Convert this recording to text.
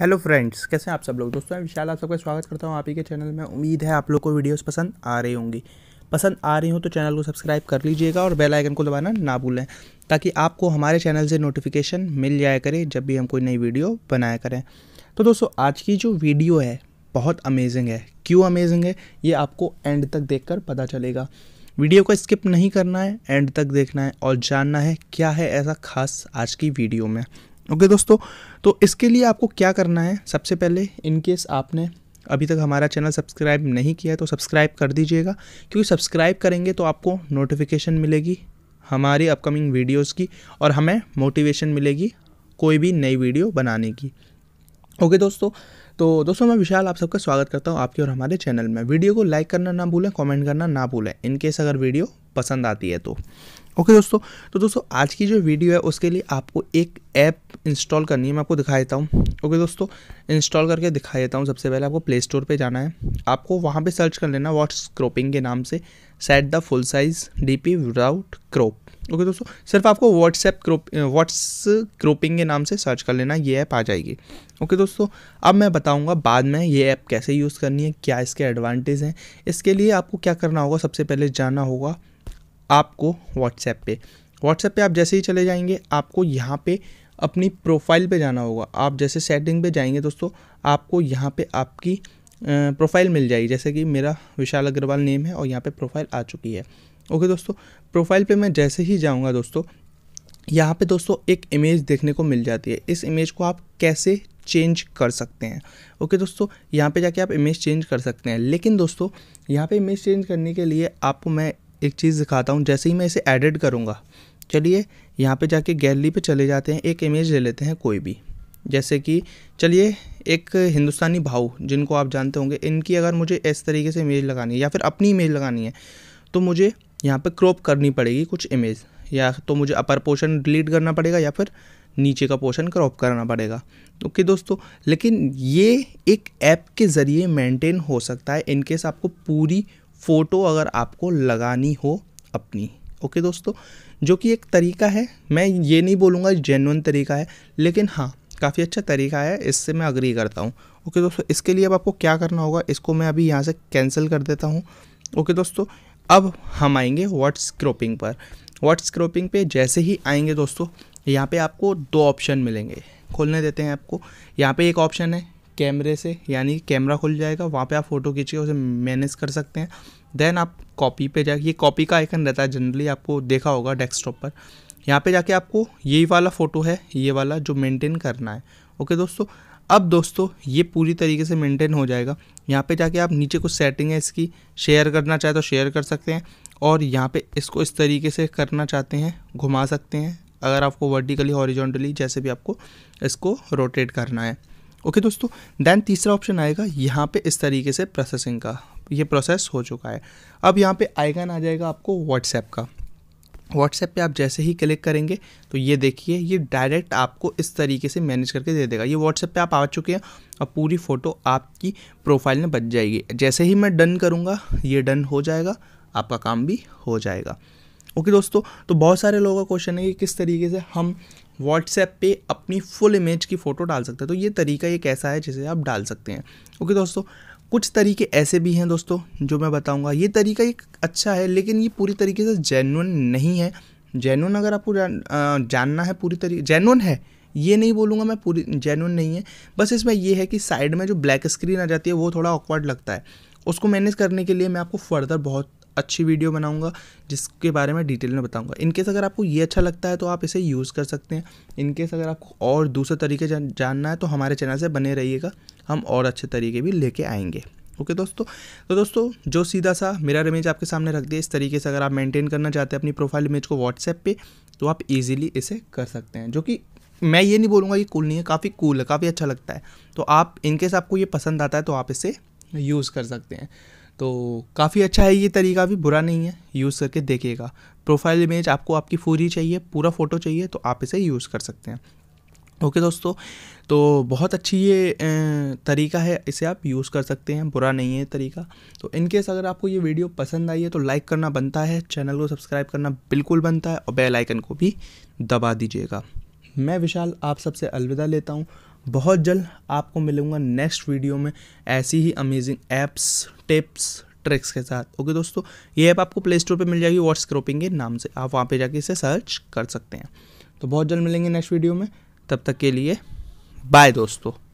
hello friends कैसे हैं आप सब लोग दोस्तों मैं विशाल आप सबका स्वागत करता हूं आप ही के चैनल में उम्मीद है आप लोग को वीडियोस पसंद आ रही होंगी पसंद आ रही हो तो चैनल को सब्सक्राइब कर लीजिएगा और बेल आइकन को दबाना ना भूलें ताकि आपको हमारे चैनल से नोटिफिकेशन मिल जाया करें जब भी हम कोई नई वीडियो बनाया करें तो दोस्तों आज की जो वीडियो है बहुत अमेजिंग है क्यों अमेजिंग है ये आपको एंड तक देख कर पता चलेगा वीडियो को स्किप नहीं करना है एंड तक देखना है और जानना है क्या है ऐसा खास आज की वीडियो में ओके okay, दोस्तों तो इसके लिए आपको क्या करना है सबसे पहले इनकेस आपने अभी तक हमारा चैनल सब्सक्राइब नहीं किया है तो सब्सक्राइब कर दीजिएगा क्योंकि सब्सक्राइब करेंगे तो आपको नोटिफिकेशन मिलेगी हमारी अपकमिंग वीडियोस की और हमें मोटिवेशन मिलेगी कोई भी नई वीडियो बनाने की ओके okay, दोस्तों तो दोस्तों मैं विशाल आप सबका स्वागत करता हूँ आपके और हमारे चैनल में वीडियो को लाइक करना ना भूलें कॉमेंट करना ना भूलें इनकेस अगर वीडियो पसंद आती है तो ओके दोस्तों तो दोस्तों आज की जो वीडियो है उसके लिए आपको एक ऐप इंस्टॉल करनी है मैं आपको दिखा देता हूँ ओके दोस्तों इंस्टॉल करके दिखा देता हूँ सबसे पहले आपको प्ले स्टोर पर जाना है आपको वहाँ पे सर्च कर लेना व्हाट्स क्रोपिंग के नाम से set the full size D P without crop okay दोस्तों सिर्फ आपको व्हाट्सएप क्रोप व्हाट्स क्रोपिंग के नाम से सर्च कर लेना ये ऐप आ जाएगी ओके दोस्तों अब मैं बताऊँगा बाद में ये ऐप कैसे यूज़ करनी है क्या इसके एडवांटेज हैं इसके लिए आपको क्या करना होगा सबसे पहले जाना होगा आपको व्हाट्सएप पे व्हाट्सएप पे आप जैसे ही चले जाएंगे आपको यहाँ पे अपनी प्रोफाइल पे जाना होगा आप जैसे सेटिंग पे जाएंगे दोस्तों आपको यहाँ पे आपकी प्रोफाइल मिल जाएगी जैसे कि मेरा विशाल अग्रवाल नेम है और यहाँ पे प्रोफाइल आ चुकी है ओके दोस्तों प्रोफाइल पे मैं जैसे ही जाऊँगा दोस्तों यहाँ पे दोस्तों एक इमेज देखने को मिल जाती है इस इमेज को आप कैसे चेंज कर सकते हैं ओके दोस्तों यहाँ पे जाके आप इमेज चेंज कर सकते हैं लेकिन दोस्तों यहाँ पे इमेज चेंज करने के लिए आपको मैं एक चीज़ दिखाता हूँ जैसे ही मैं इसे एडिट करूँगा चलिए यहाँ पे जाके गैलरी पे चले जाते हैं एक इमेज ले लेते हैं कोई भी जैसे कि चलिए एक हिंदुस्तानी भाऊ जिनको आप जानते होंगे इनकी अगर मुझे इस तरीके से इमेज लगानी है या फिर अपनी इमेज लगानी है तो मुझे यहाँ पर क्रॉप करनी पड़ेगी कुछ इमेज या तो मुझे अपर पोर्शन डिलीट करना पड़ेगा या फिर नीचे का पोर्शन क्रॉप करना पड़ेगा ओके okay, दोस्तों लेकिन ये एक ऐप के ज़रिए मेंटेन हो सकता है इनकेस आपको पूरी फ़ोटो अगर आपको लगानी हो अपनी ओके दोस्तों जो कि एक तरीका है मैं ये नहीं बोलूँगा जेनुअन तरीका है लेकिन हाँ काफ़ी अच्छा तरीका है इससे मैं अग्री करता हूँ ओके दोस्तों इसके लिए अब आपको क्या करना होगा इसको मैं अभी यहाँ से कैंसिल कर देता हूँ ओके दोस्तों अब हम आएंगे व्हाट्स क्रोपिंग पर व्हाट्स क्रोपिंग पे जैसे ही आएंगे दोस्तों यहाँ पे आपको दो ऑप्शन मिलेंगे खोलने देते हैं आपको यहाँ पे एक ऑप्शन है कैमरे से यानी कैमरा खुल जाएगा वहाँ पे आप फ़ोटो खींच के उसे मैनेज कर सकते हैं देन आप कॉपी पे जाके ये कॉपी का आइकन रहता है जनरली आपको देखा होगा डेस्कटॉप पर यहाँ पे जाके आपको ये वाला फ़ोटो है ये वाला जो मेंटेन करना है ओके दोस्तों अब दोस्तों ये पूरी तरीके से मेंटेन हो जाएगा यहाँ पे जाके आप नीचे कुछ सेटिंग है इसकी शेयर करना चाहे तो शेयर कर सकते हैं और यहाँ पे इसको इस तरीके से करना चाहते हैं घुमा सकते हैं अगर आपको वर्टिकली हॉरिजॉन्टली जैसे भी आपको इसको रोटेट करना है ओके दोस्तों देन तीसरा ऑप्शन आएगा यहाँ पे इस तरीके से प्रोसेसिंग का ये प्रोसेस हो चुका है अब यहाँ पे आइकन आ जाएगा आपको व्हाट्सएप का व्हाट्सएप पे आप जैसे ही क्लिक करेंगे तो ये देखिए ये डायरेक्ट आपको इस तरीके से मैनेज करके दे देगा ये व्हाट्सएप पे आप आ चुके हैं और पूरी फ़ोटो आपकी प्रोफाइल में बच जाएगी जैसे ही मैं डन करूँगा ये डन हो जाएगा आपका काम भी हो जाएगा ओके दोस्तों तो बहुत सारे लोगों का क्वेश्चन है कि किस तरीके से हम व्हाट्सएप पे अपनी फुल इमेज की फ़ोटो डाल सकते हैं तो ये तरीका एक ऐसा है जिसे आप डाल सकते हैं ओके दोस्तों कुछ तरीके ऐसे भी हैं दोस्तों जो मैं बताऊंगा ये तरीका एक अच्छा है लेकिन ये पूरी तरीके से जेनुअन नहीं है जेनुअन अगर आपको जान, जानना है पूरी तरीके जेनुअन है ये नहीं बोलूँगा मैं पूरी जेनुअन नहीं है बस इसमें यह है कि साइड में जो ब्लैक स्क्रीन आ जाती है वो थोड़ा ऑकवर्ड लगता है उसको मैनेज करने के लिए मैं आपको फर्दर बहुत अच्छी वीडियो बनाऊँगा जिसके बारे में डिटेल में बताऊँगा इनकेस अगर आपको ये अच्छा लगता है तो आप इसे यूज़ कर सकते हैं इनकेस अगर आपको और दूसरे तरीके जान, जानना है तो हमारे चैनल से बने रहिएगा हम और अच्छे तरीके भी लेके आएंगे ओके okay, दोस्तों तो दोस्तों जो सीधा सा मेरा इमेज आपके सामने रख दिया इस तरीके से अगर आप मेंटेन करना चाहते हैं अपनी प्रोफाइल इमेज को व्हाट्सएप पे तो आप इजीली इसे कर सकते हैं जो कि मैं ये नहीं बोलूँगा ये कूल नहीं है काफ़ी कूल है काफ़ी अच्छा लगता है तो आप इनकेस आपको ये पसंद आता है तो आप इसे यूज़ कर सकते हैं तो काफ़ी अच्छा है ये तरीका भी बुरा नहीं है यूज़ करके देखिएगा प्रोफाइल इमेज आपको आपकी पूरी चाहिए पूरा फ़ोटो चाहिए तो आप इसे यूज़ कर सकते हैं ओके okay दोस्तों तो बहुत अच्छी ये तरीका है इसे आप यूज़ कर सकते हैं बुरा नहीं है तरीका तो इनकेस अगर आपको ये वीडियो पसंद आई है तो लाइक करना बनता है चैनल को सब्सक्राइब करना बिल्कुल बनता है और बेल आइकन को भी दबा दीजिएगा मैं विशाल आप सबसे अलविदा लेता हूँ बहुत जल्द आपको मिलूंगा नेक्स्ट वीडियो में ऐसी ही अमेजिंग ऐप्स टिप्स ट्रिक्स के साथ ओके दोस्तों ये ऐप आपको प्ले स्टोर पर मिल जाएगी वॉट्स क्रोपिंग के नाम से आप वहाँ पर जाके इसे सर्च कर सकते हैं तो बहुत जल्द मिलेंगे नेक्स्ट वीडियो में तब तक के लिए बाय दोस्तों